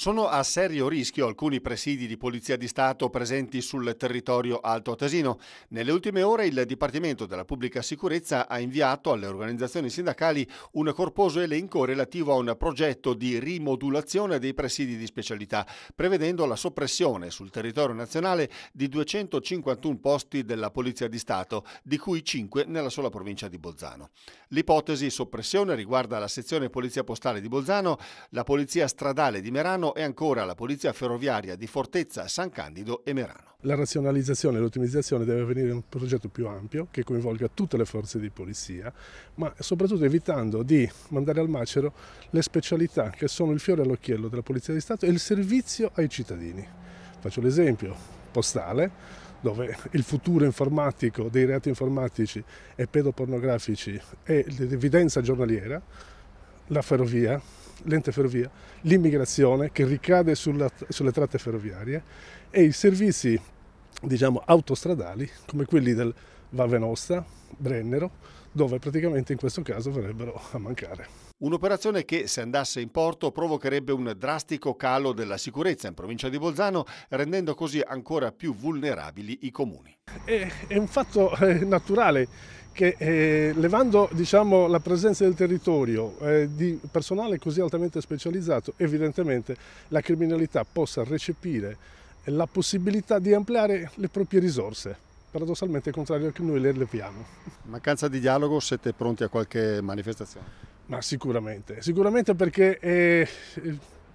Sono a serio rischio alcuni presidi di Polizia di Stato presenti sul territorio alto tesino. Nelle ultime ore il Dipartimento della Pubblica Sicurezza ha inviato alle organizzazioni sindacali un corposo elenco relativo a un progetto di rimodulazione dei presidi di specialità, prevedendo la soppressione sul territorio nazionale di 251 posti della Polizia di Stato, di cui 5 nella sola provincia di Bolzano. L'ipotesi soppressione riguarda la sezione Polizia Postale di Bolzano, la Polizia Stradale di Merano e ancora la Polizia Ferroviaria di Fortezza, San Candido e Merano. La razionalizzazione e l'ottimizzazione deve avvenire in un progetto più ampio che coinvolga tutte le forze di polizia, ma soprattutto evitando di mandare al macero le specialità che sono il fiore all'occhiello della Polizia di Stato e il servizio ai cittadini. Faccio l'esempio postale, dove il futuro informatico dei reati informatici e pedopornografici è l'evidenza giornaliera, la ferrovia, l'ente ferrovia, l'immigrazione che ricade sulla, sulle tratte ferroviarie e i servizi diciamo, autostradali come quelli del Vavenosta, Brennero, dove praticamente in questo caso verrebbero a mancare. Un'operazione che, se andasse in porto, provocherebbe un drastico calo della sicurezza in provincia di Bolzano, rendendo così ancora più vulnerabili i comuni. È, è un fatto eh, naturale che eh, levando diciamo, la presenza del territorio eh, di personale così altamente specializzato, evidentemente la criminalità possa recepire la possibilità di ampliare le proprie risorse, paradossalmente contrario a che noi le leviamo. Mancanza di dialogo, siete pronti a qualche manifestazione? Ma sicuramente, sicuramente perché... Eh,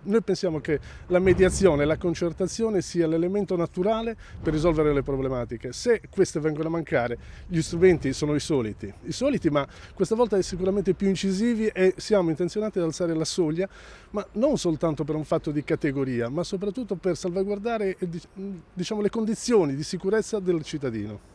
noi pensiamo che la mediazione la concertazione sia l'elemento naturale per risolvere le problematiche. Se queste vengono a mancare, gli strumenti sono i soliti, i soliti ma questa volta sicuramente più incisivi e siamo intenzionati ad alzare la soglia, ma non soltanto per un fatto di categoria, ma soprattutto per salvaguardare eh, diciamo, le condizioni di sicurezza del cittadino.